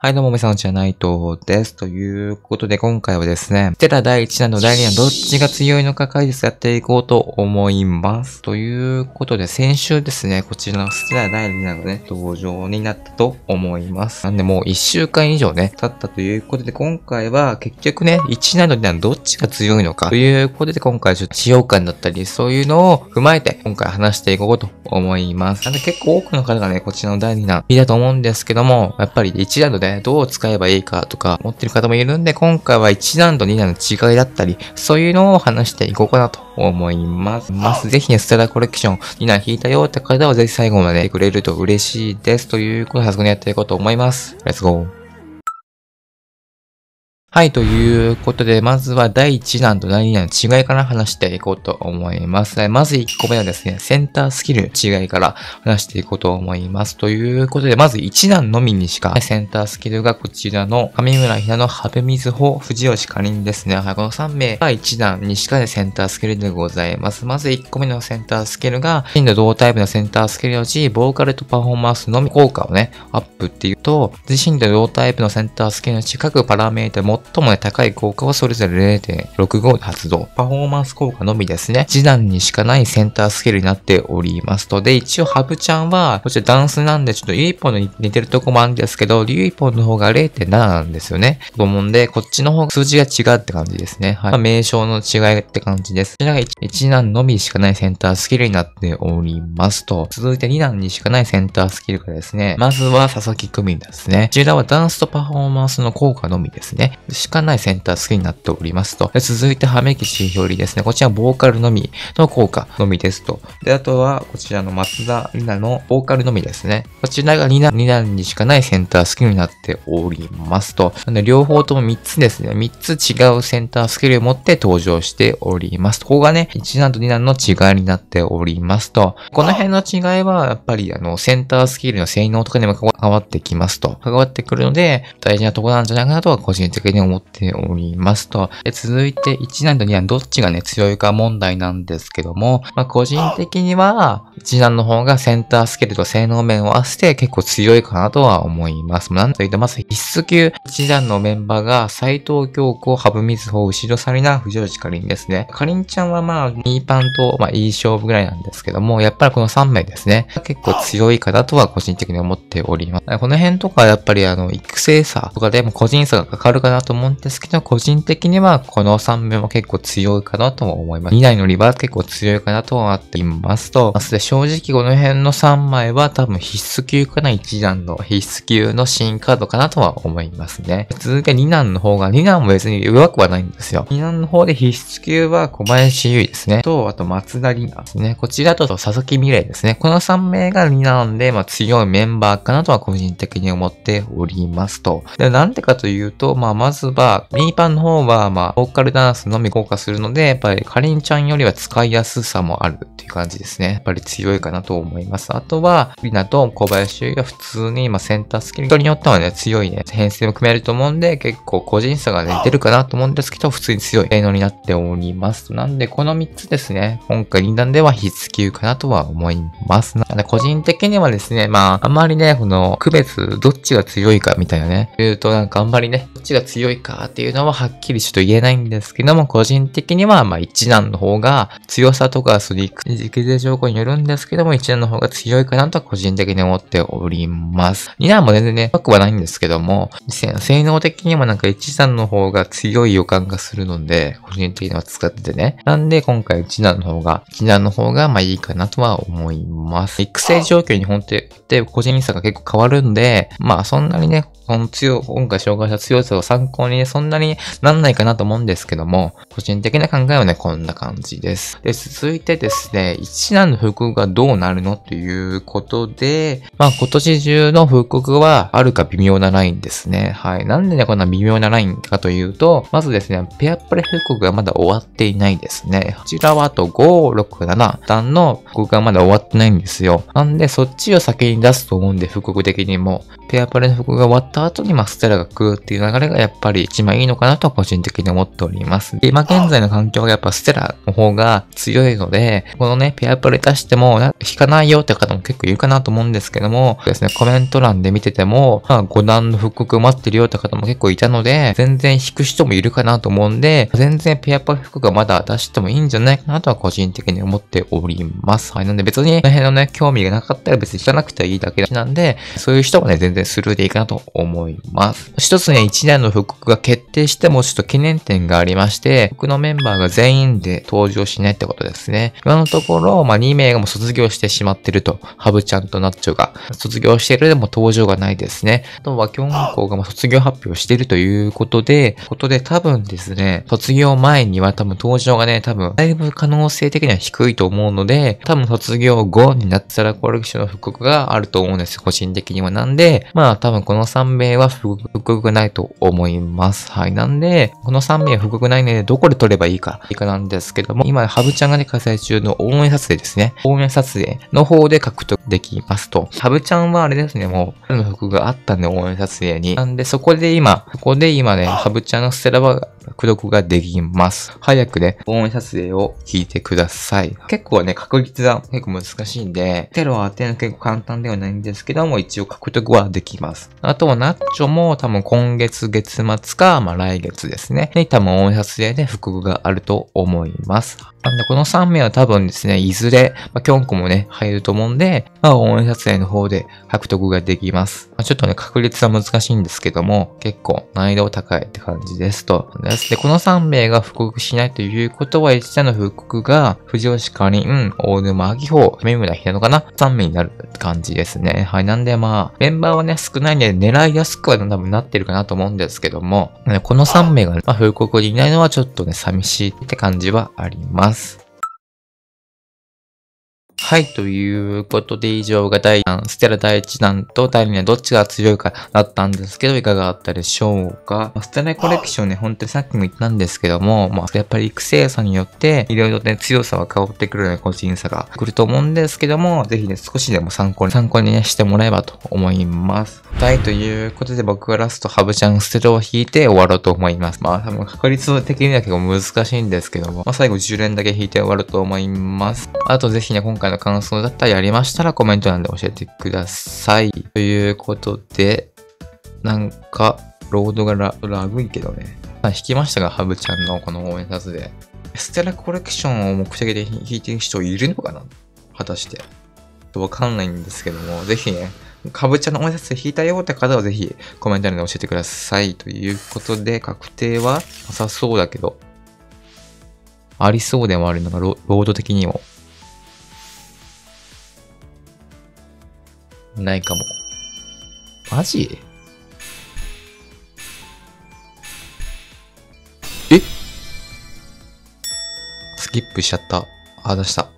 はい、どうも、みさのちゃないとです。ということで、今回はですね、テラ第1弾と第2弾、どっちが強いのか解説やっていこうと思います。ということで、先週ですね、こちらのステラ第2弾がね、登場になったと思います。なんで、もう1週間以上ね、経ったということで、今回は結局ね、1弾と2弾、どっちが強いのか、ということで、今回ちょっと使用感だったり、そういうのを踏まえて、今回話していこうと思います。なんで、結構多くの方がね、こちらの第2弾、いいだと思うんですけども、やっぱり1弾とどう使えばいいかとか持ってる方もいるんで、今回は1段と2段の違いだったり、そういうのを話していこうかなと思います。まず、ぜひね、ステラコレクション2段引いたよって方はぜひ最後までくれると嬉しいです。ということで、早速ねやっていこうと思います。レッツゴー。はい、ということで、まずは第1弾と第2弾の違いから話していこうと思います。まず1個目はですね、センタースキル違いから話していこうと思います。ということで、まず1弾のみにしか、センタースキルがこちらの上村ひなのハブミズホ、藤吉かりんですね。はい、この3名が1弾にしか、でセンタースキルでございます。まず1個目のセンタースキルが、真の同タイプのセンタースキルのうち、ボーカルとパフォーマンスのみ効果をね、アップっていうと、自身の同タイプのセンタースキルのうち各パラメータ最も、ね、高い効果はそれぞれ0.65で発動。パフォーマンス効果のみですね。次男にしかないセンタースキルになっておりますので、一応ハブちゃんは、こちらダンスなんでちょっとユイポンに似てるとこもあるんですけど、ユイポンの方が0.7なんですよね。と思うんで、こっちの方が数字が違うって感じですね。はい。まあ、名称の違いって感じです。こちらが一男のみしかないセンタースキルになっておりますと、続いて二男にしかないセンタースキルがですね、まずは佐々木久美ですね。こちらはダンスとパフォーマンスの効果のみですね。しかないセンター好きになっておりますと。で続いて、めきしひよりですね。こちら、ボーカルのみの効果のみですと。で、あとは、こちらの松田里奈のボーカルのみですね。こちらが里奈里奈にしかないセンタースキルになっておりますと。なので、両方とも3つですね。3つ違うセンタースキルを持って登場しております。ここがね、1段と2段の違いになっておりますと。この辺の違いは、やっぱり、あの、センタースキルの性能とかにも関わってきますと。関わってくるので、大事なとこなんじゃないかなとは個人的にに思っておりますと。で続いて1難と2難どっちがね強いか問題なんですけども、まあ、個人的には1難の方がセンタースキルと性能面を合わせて結構強いかなとは思います。なんと言ってます。必須級1難のメンバーが斎藤京子、羽生瑞穂、後ろさりな藤吉かりんですね。かりんちゃんはまあ2パンと、まあ、いい勝負ぐらいなんですけども、やっぱりこの3名ですね。結構強いかなとは個人的に思っております。この辺とかやっぱりあの育成差とかでも個人差がかかるかなとと思うんですけど、個人的にはこの3名も結構強いかなとも思います。2台のリバー結構強いかなとはっていますと、まあ、正直この辺の3枚は多分必須級かな1段の必須級の新カードかなとは思いますね。続いて2段の方が、2段も別に弱くはないんですよ。2段の方で必須級は小林優衣ですね。と、あと松田里奈ですね。こちらと佐々木美玲ですね。この3名が2段で、まあ、強いメンバーかなとは個人的に思っておりますと。で、なんでかというと、まあ、まずスー、ミニパンの方は、まあ、ボーカルダンスのみ効果するので、やっぱりかりんちゃんよりは使いやすさもあるっていう感じですね。やっぱり強いかなと思います。あとは、りナと小林が普通に、まあ、センタースキル、人によってはね、強いね、編成も組めると思うんで、結構個人差がね、出るかなと思うんですけど、普通に強い性能になっております。なんで、この3つですね、今回臨弾では必須級かなとは思います。なので、個人的にはですね、まあ、あまりね、この、区別、どっちが強いかみたいなね、言うとなんかあんまりね、どっちが強い強いかっていうのははっきりちょっと言えないんですけども、個人的には、まあ一難の方が強さとか、その育成情報によるんですけども、一難の方が強いかなとは個人的に思っております。二難も全然ね、悪くはないんですけども、性能的にもなんか一難の方が強い予感がするので、個人的には使っててね。なんで今回一難の方が、一難の方がまあいいかなとは思います。育成状況に本当で個人差が結構変わるんで、まあそんなにね、この強、今回紹介した強さを参考考にそんなになんないかなと思うんですけども、個人的な考えはね、こんな感じです。で、続いてですね、一難の復刻がどうなるのということで、まあ今年中の復刻はあるか微妙なラインですね。はい。なんでね、こんな微妙なラインかというと、まずですね、ペアプレ復刻がまだ終わっていないですね。こちらはあと5、6、7段の復刻がまだ終わってないんですよ。なんで、そっちを先に出すと思うんで、復刻的にも。ペアプレの服が終わった後に、まあ、ステラが来るっていう流れがやっぱり一番いいのかなと個人的に思っております。今現在の環境がやっぱステラの方が強いので、このね、ペアプレ出しても、引かないよって方も結構いるかなと思うんですけども、ですね、コメント欄で見てても、まあ、5段の復刻待ってるよって方も結構いたので、全然引く人もいるかなと思うんで、全然ペアプレ服がまだ出してもいいんじゃないかなとは個人的に思っております。はい、なんで別に、この辺のね、興味がなかったら別に引かなくていいだけなんで、そういう人はね、全然でスルーでいいかなと思います。一つね、一年の復刻が決定してもちょっと記念点がありまして、僕のメンバーが全員で登場しないってことですね。今のところ、まあ、2名がもう卒業してしまってると、ハブちゃんとナッチョが卒業してるでも登場がないですね。あとは、キョンコがもう卒業発表してるということで、ことで多分ですね、卒業前には多分登場がね、多分、だいぶ可能性的には低いと思うので、多分卒業後になったらコレクションの復刻があると思うんです個人的には。なんで、まあ多分この3名は不服ないと思います。はい。なんで、この3名は不服ないので、どこで取ればいいか、いいかなんですけども、今、ハブちゃんがね、開催中の応援撮影ですね。応援撮影の方で獲得できますと。ハブちゃんはあれですね、もう、の服があったんで、応援撮影に。なんで、そこで今、ここで今ね、ハブちゃんのステラバー、か苦ができます。早くね、防音撮影を聞いてください。結構ね、確率は結構難しいんで、テロは当てるの結構簡単ではないんですけども、一応獲得はできます。あとはナッチョも多分今月月末か、まあ来月ですね。で、多分音撮影で復刻があると思います。なんでこの3名は多分ですね、いずれ、まあ、キョンコもね、入ると思うんで、まあ音撮影の方で獲得ができます。まあ、ちょっとね、確率は難しいんですけども、結構難易度高いって感じですと。ですね、この3名が復刻しないということは、1社の復刻が、藤吉かりん、大沼秋穂、目村なのかな ?3 名になる感じですね。はい。なんでまあ、メンバーはね、少ないんで、狙いやすくは多分なってるかなと思うんですけども、この3名が、ね、まあ、復刻にいないのはちょっとね、寂しいって感じはあります。はい、ということで以上が第1弾、ステラ第1弾と第2弾どっちが強いかだったんですけど、いかがだったでしょうか。ステラコレクションね、本当にさっきも言ったんですけども、まあ、やっぱり育成差によって、いろいろね、強さは変わってくるね、個人差が来ると思うんですけども、ぜひね、少しでも参考に、参考にね、してもらえばと思います。はい、ということで僕はラストハブちゃんステラを引いて終わろうと思います。まあ、多分確率的には結構難しいんですけども、まあ、最後10連だけ引いて終わると思います。あとぜひね、今回の感想だったりありましたらコメント欄で教えてください。ということで、なんか、ロードがララグいけどね。弾きましたが、ハブちゃんのこの応援札で。ステラコレクションを目的で弾いてる人いるのかな果たして。わかんないんですけども、ぜひね、かブちゃんのおやつ引いたよって方はぜひコメント欄で教えてください。ということで、確定はなさそうだけど、ありそうでもあるのがロード的にも。ないかも。マジえスキップしちゃった。あ、出した。